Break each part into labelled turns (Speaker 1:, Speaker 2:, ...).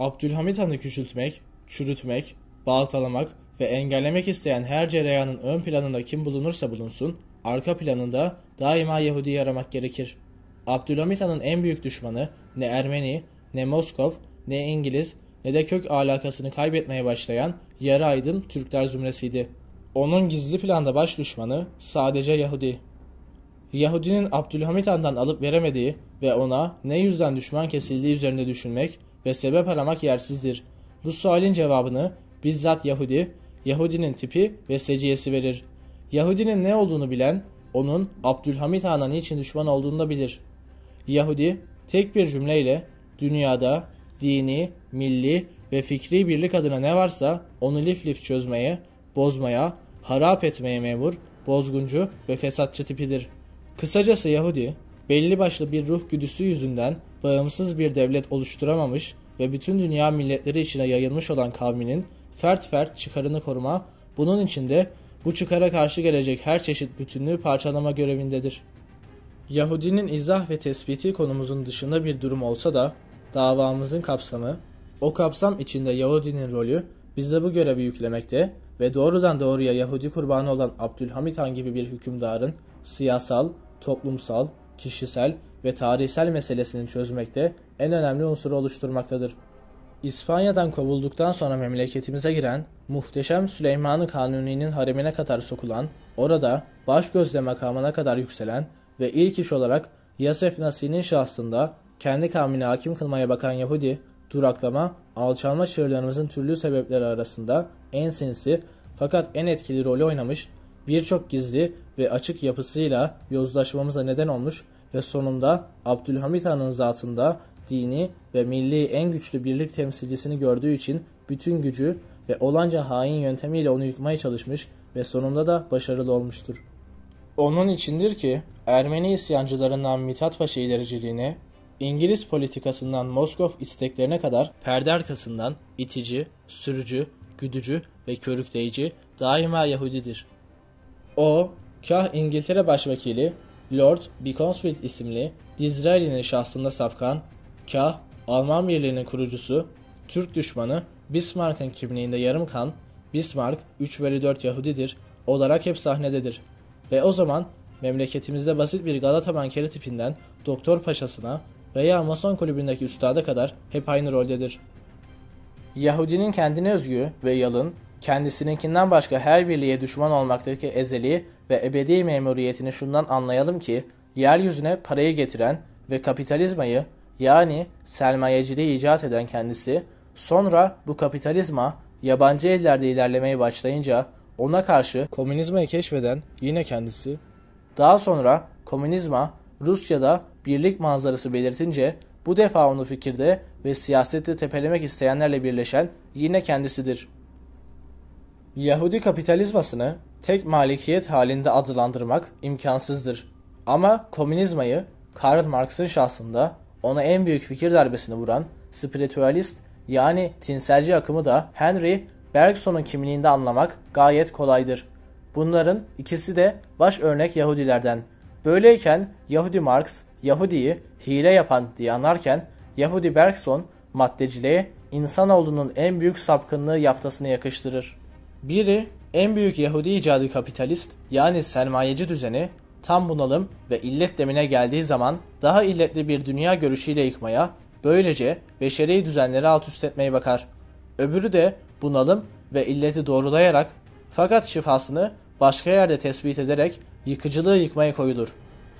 Speaker 1: Abdülhamit Han'ı küçültmek, çürütmek, baltalamak ve engellemek isteyen her cereyanın ön planında kim bulunursa bulunsun, arka planında daima Yahudi aramak gerekir. Abdülhamit Han'ın en büyük düşmanı ne Ermeni, ne Moskov, ne İngiliz ne de kök alakasını kaybetmeye başlayan yarı aydın Türkler zümresiydi. Onun gizli planda baş düşmanı sadece Yahudi. Yahudinin Abdülhamit Han'dan alıp veremediği ve ona ne yüzden düşman kesildiği üzerinde düşünmek ve sebep aramak yersizdir. Bu sualin cevabını bizzat Yahudi, Yahudinin tipi ve seciyesi verir. Yahudinin ne olduğunu bilen, onun Abdülhamit Han'a niçin düşman olduğunu da bilir. Yahudi tek bir cümleyle dünyada dini, milli ve fikri birlik adına ne varsa onu lif lif çözmeye, bozmaya, harap etmeye memur, bozguncu ve fesatçı tipidir. Kısacası Yahudi belli başlı bir ruh güdüsü yüzünden bağımsız bir devlet oluşturamamış ve bütün dünya milletleri içine yayılmış olan kavminin fert fert çıkarını koruma, bunun içinde bu çıkara karşı gelecek her çeşit bütünlüğü parçalama görevindedir. Yahudinin izah ve tespiti konumuzun dışında bir durum olsa da davamızın kapsamı, o kapsam içinde Yahudinin rolü bize bu görevi yüklemekte ve doğrudan doğruya Yahudi kurbanı olan Abdülhamit Han gibi bir hükümdarın siyasal, toplumsal, kişisel ve tarihsel meselesini çözmekte en önemli unsuru oluşturmaktadır. İspanya'dan kovulduktan sonra memleketimize giren muhteşem Süleyman-ı Kanuni'nin haremine kadar sokulan, orada baş gözle makamına kadar yükselen ve ilk iş olarak Yasef Nasi'nin şahsında kendi kavmine hakim kılmaya bakan Yahudi, duraklama, alçalma çığırlarımızın türlü sebepleri arasında en sinsi fakat en etkili rolü oynamış, birçok gizli ve açık yapısıyla yozlaşmamıza neden olmuş ve sonunda Abdülhamit Han'ın zatında dini ve milli en güçlü birlik temsilcisini gördüğü için bütün gücü ve olanca hain yöntemiyle onu yıkmaya çalışmış ve sonunda da başarılı olmuştur. Onun içindir ki Ermeni isyancılarından Mithat Paşa ilericiliğini, İngiliz politikasından Moskov isteklerine kadar perde arkasından itici, sürücü, güdücü ve körükleyici daima Yahudidir. O, kah İngiltere Başvekili Lord Beaconsfield isimli Disraeli'nin şahsında safkan, Kah, Alman birliğinin kurucusu, Türk düşmanı Bismarck'ın kimliğinde yarım kan, Bismarck 3 bölü 4 Yahudidir olarak hep sahnededir. Ve o zaman memleketimizde basit bir Galata bankeri tipinden doktor paşasına veya Mason kulübündeki üstada kadar hep aynı roldedir. Yahudinin kendine özgü ve yalın, kendisininkinden başka her birliğe düşman olmaktaki ezeli ve ebedi memuriyetini şundan anlayalım ki yeryüzüne parayı getiren ve kapitalizmayı yani sermayeciliği icat eden kendisi sonra bu kapitalizma yabancı ellerde ilerlemeye başlayınca ona karşı komünizmayı keşfeden yine kendisi daha sonra komünizma Rusya'da birlik manzarası belirtince bu defa onu fikirde ve siyasette tepelemek isteyenlerle birleşen yine kendisidir. Yahudi kapitalizmasını tek malikiyet halinde adlandırmak imkansızdır. Ama komünizmayı Karl Marx'ın şahsında ona en büyük fikir darbesini vuran spiritüalist yani tinselci akımı da Henry Bergson'un kimliğinde anlamak gayet kolaydır. Bunların ikisi de baş örnek Yahudilerden. Böyleyken Yahudi Marx, Yahudi'yi hile yapan diye anarken Yahudi Bergson maddeciliğe insanoğlunun en büyük sapkınlığı yaftasını yakıştırır. Biri en büyük Yahudi icadı kapitalist yani sermayeci düzeni tam bunalım ve illet demine geldiği zaman daha illetli bir dünya görüşüyle yıkmaya, böylece beşeri düzenleri alt üst etmeye bakar. Öbürü de bunalım ve illeti doğrulayarak fakat şifasını başka yerde tespit ederek yıkıcılığı yıkmaya koyulur.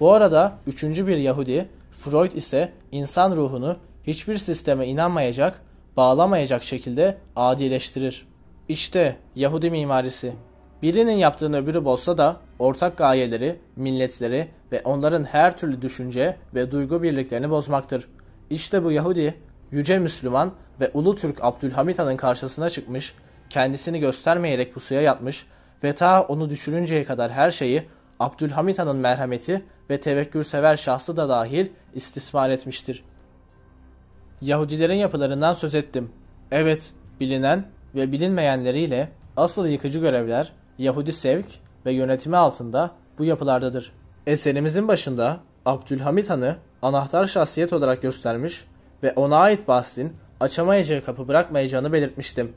Speaker 1: Bu arada üçüncü bir Yahudi, Freud ise insan ruhunu hiçbir sisteme inanmayacak, bağlamayacak şekilde adileştirir. İşte Yahudi mimarisi. Birinin yaptığını öbürü bozsa da ortak gayeleri, milletleri ve onların her türlü düşünce ve duygu birliklerini bozmaktır. İşte bu Yahudi, yüce Müslüman ve Ulu Türk Abdülhamit Han'ın karşısına çıkmış, kendisini göstermeyerek pusuya yatmış ve ta onu düşürünceye kadar her şeyi Abdülhamit Han'ın merhameti ve tevekkülsever şahsı da dahil istismar etmiştir. Yahudilerin yapılarından söz ettim. Evet, bilinen ve bilinmeyenleriyle asıl yıkıcı görevler Yahudi sevk ve yönetimi altında bu yapılardadır. Eserimizin başında Abdülhamit Han'ı anahtar şahsiyet olarak göstermiş ve ona ait bahsin açamayacağı kapı bırakmayacağını belirtmiştim.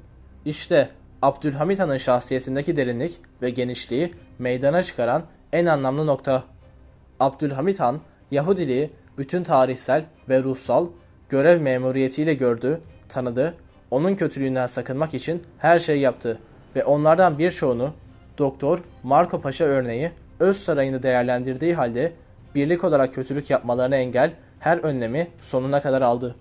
Speaker 1: İşte Abdülhamit Han'ın şahsiyetindeki derinlik ve genişliği meydana çıkaran en anlamlı nokta. Abdülhamit Han, Yahudiliği bütün tarihsel ve ruhsal görev memuriyetiyle gördü, tanıdı onun kötülüğünden sakınmak için her şey yaptı ve onlardan birçoğunu Doktor Marco Paşa örneği öz sarayını değerlendirdiği halde birlik olarak kötülük yapmalarına engel her önlemi sonuna kadar aldı.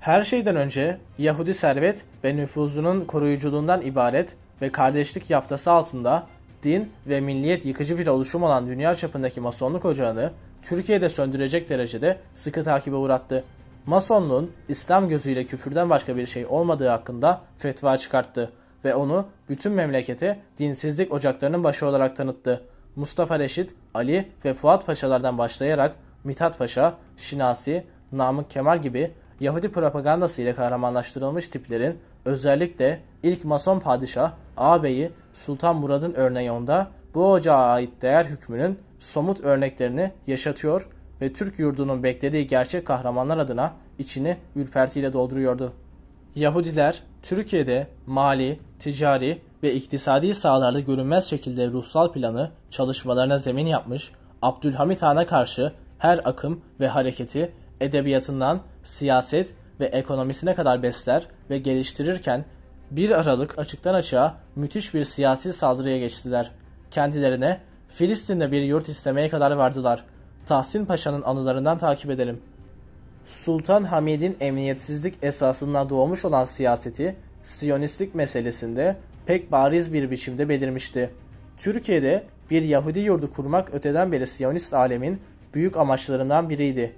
Speaker 1: Her şeyden önce Yahudi servet ve nüfuzunun koruyuculuğundan ibaret ve kardeşlik yaftası altında din ve milliyet yıkıcı bir oluşum olan dünya çapındaki masonluk ocağını Türkiye'de söndürecek derecede sıkı takibe uğrattı. Masonluğun İslam gözüyle küfürden başka bir şey olmadığı hakkında fetva çıkarttı ve onu bütün memleketi dinsizlik ocaklarının başı olarak tanıttı. Mustafa Reşit, Ali ve Fuat Paşalardan başlayarak Mithat Paşa, Şinasi, Namık Kemal gibi Yahudi propagandası ile kahramanlaştırılmış tiplerin özellikle ilk Mason padişah ağabeyi Sultan Murad'ın örneğinde bu ocağa ait değer hükmünün somut örneklerini yaşatıyor ve Türk yurdunun beklediği gerçek kahramanlar adına içini ürpertiyle dolduruyordu. Yahudiler Türkiye'de mali, ticari ve iktisadi sahalarda görünmez şekilde ruhsal planı çalışmalarına zemin yapmış, Abdülhamit Han'a karşı her akım ve hareketi edebiyatından siyaset ve ekonomisine kadar besler ve geliştirirken 1 Aralık açıktan açığa müthiş bir siyasi saldırıya geçtiler. Kendilerine Filistin'de bir yurt istemeye kadar vardılar. Tahsin Paşa'nın anılarından takip edelim. Sultan Hamid'in emniyetsizlik esasından doğmuş olan siyaseti Siyonistlik meselesinde pek bariz bir biçimde belirmişti. Türkiye'de bir Yahudi yurdu kurmak öteden beri Siyonist alemin büyük amaçlarından biriydi.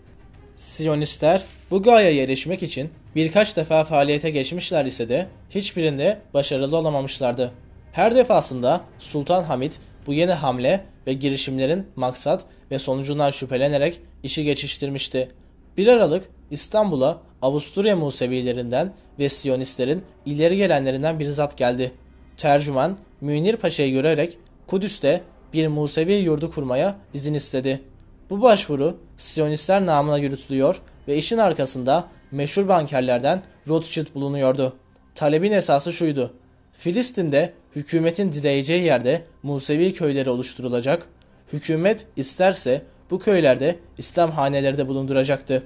Speaker 1: Siyonistler bu gayeye erişmek için birkaç defa faaliyete geçmişler ise de hiçbirinde başarılı olamamışlardı. Her defasında Sultan Hamid bu yeni hamle ve girişimlerin maksat ve sonucundan şüphelenerek işi geçiştirmişti. 1 Aralık İstanbul'a Avusturya Musevilerinden ve Siyonistlerin ileri gelenlerinden bir zat geldi. Tercüman Münir Paşa'yı görerek Kudüs'te bir Musevi yurdu kurmaya izin istedi. Bu başvuru Siyonistler namına yürütülüyor ve işin arkasında meşhur bankerlerden Rothschild bulunuyordu. Talebin esası şuydu. Filistin'de hükümetin dileyeceği yerde Musevi köyleri oluşturulacak hükümet isterse bu köylerde İslam haneleri de bulunduracaktı.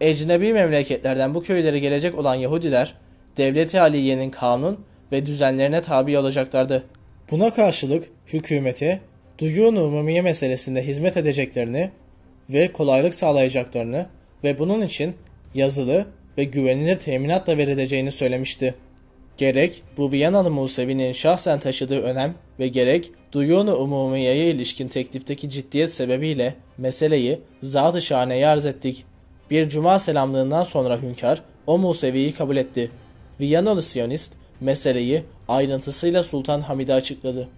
Speaker 1: Ecnebi memleketlerden bu köylere gelecek olan Yahudiler Devleti Aliye'nin kanun ve düzenlerine tabi olacaklardı. Buna karşılık hükümete duyun umumiye meselesinde hizmet edeceklerini ve kolaylık sağlayacaklarını ve bunun için yazılı ve güvenilir teminat da verileceğini söylemişti. Gerek bu Viyanalı Musevi'nin şahsen taşıdığı önem ve gerek duyun umumiyeye ilişkin teklifteki ciddiyet sebebiyle meseleyi zat-ı şahaneye arz ettik. Bir cuma selamlığından sonra hünkâr o Musevi'yi kabul etti. Viyanalı Siyonist meseleyi ayrıntısıyla Sultan Hamid'e açıkladı.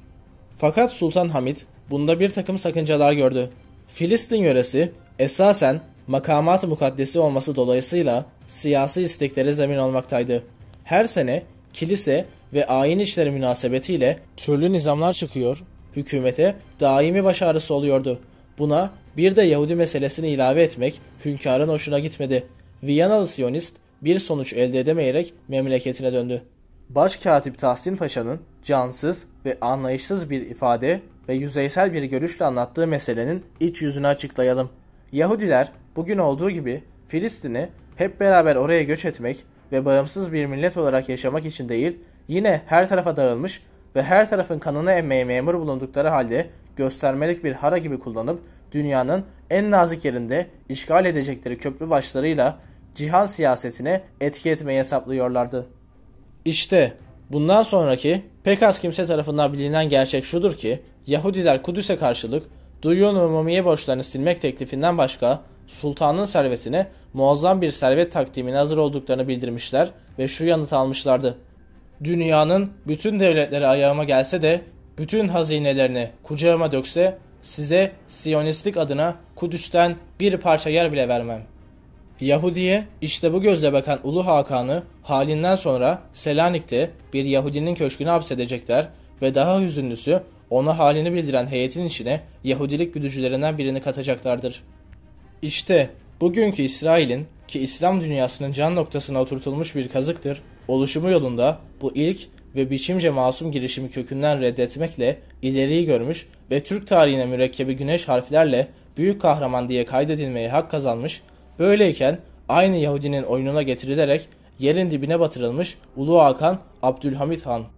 Speaker 1: Fakat Sultan Hamid bunda bir takım sakıncalar gördü. Filistin yöresi esasen makamat mukaddesi olması dolayısıyla siyasi isteklere zemin olmaktaydı. Her sene kilise ve ayin işleri münasebetiyle türlü nizamlar çıkıyor, hükümete daimi baş ağrısı oluyordu. Buna bir de Yahudi meselesini ilave etmek hünkârın hoşuna gitmedi. Viyanalı Siyonist bir sonuç elde edemeyerek memleketine döndü. Başkatip Tahsin Paşa'nın cansız ve anlayışsız bir ifade ve yüzeysel bir görüşle anlattığı meselenin iç yüzünü açıklayalım. Yahudiler bugün olduğu gibi Filistin'i hep beraber oraya göç etmek ve bağımsız bir millet olarak yaşamak için değil, Yine her tarafa dağılmış ve her tarafın kanını emmeye memur bulundukları halde göstermelik bir hara gibi kullanıp dünyanın en nazik yerinde işgal edecekleri köprü başlarıyla cihan siyasetine etki etmeyi hesaplıyorlardı. İşte bundan sonraki pek az kimse tarafından bilinen gerçek şudur ki Yahudiler Kudüs'e karşılık Duyun umumiye borçlarını silmek teklifinden başka sultanın servetine muazzam bir servet takdimine hazır olduklarını bildirmişler ve şu yanıt almışlardı. Dünyanın bütün devletleri ayağıma gelse de, bütün hazinelerini kucağıma dökse, size Siyonistlik adına Kudüs'ten bir parça yer bile vermem. Yahudi'ye işte bu gözle bakan Ulu Hakan'ı halinden sonra Selanik'te bir Yahudinin köşküne hapsedecekler ve daha hüzünlüsü ona halini bildiren heyetin içine Yahudilik güdücülerinden birini katacaklardır. İşte bugünkü İsrail'in ki İslam dünyasının can noktasına oturtulmuş bir kazıktır, oluşumu yolunda bu ilk ve biçimce masum girişimi kökünden reddetmekle ileriyi görmüş ve Türk tarihine mürekkebi güneş harflerle büyük kahraman diye kaydedilmeye hak kazanmış, böyleyken aynı Yahudinin oyununa getirilerek yerin dibine batırılmış Ulu Hakan Abdülhamit Han.